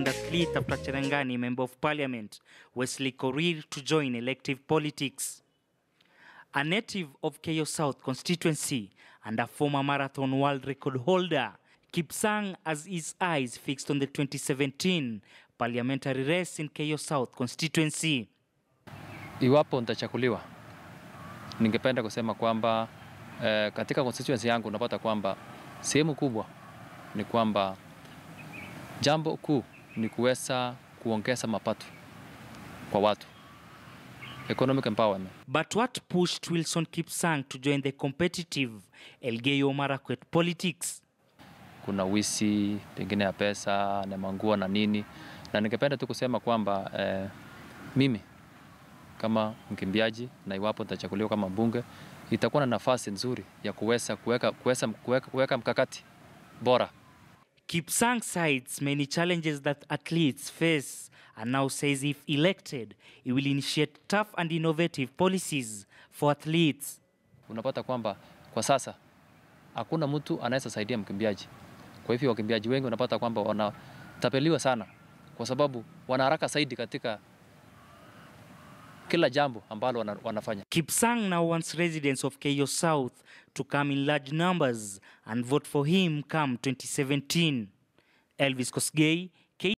Congressly Tafra Pracharangani, Member of Parliament, Wesley Korir to join elective politics. A native of Keio South constituency and a former marathon world record holder, Kipsang has his eyes fixed on the 2017 parliamentary race in Keio South constituency. Iwapo nitachaguliwa, ningependa kusema kwamba eh, katika constituency yangu unapata kwamba sehemu kubwa ni kwamba jambo kuu ni kuweza kuongeza mapato kwa watu. Economic empowerment. But what pushed Wilson Kipsang to join the competitive Elgeyo Marakwet politics? Kuna wisi pengine ya pesa na manguo na nini, na ningependa tu kusema kwamba eh, mimi kama mkimbiaji na iwapo nitachaguliwa kama mbunge, itakuwa na nafasi nzuri ya kuweza kuweka mkakati bora Kipsang cites many challenges that athletes face and now says if elected, he will initiate tough and innovative policies for athletes. Unapata kwamba kwa sasa hakuna mtu anaweza saidia mkimbiaji. Kwa hivyo wakimbiaji wengi unapata kwamba wanatapeliwa sana kwa sababu wana haraka zaidi katika kila jambo ambalo wanafanya. Kipsang now wants residents of kayo South to come in large numbers and vote for him come 2017. Elvis Kosgei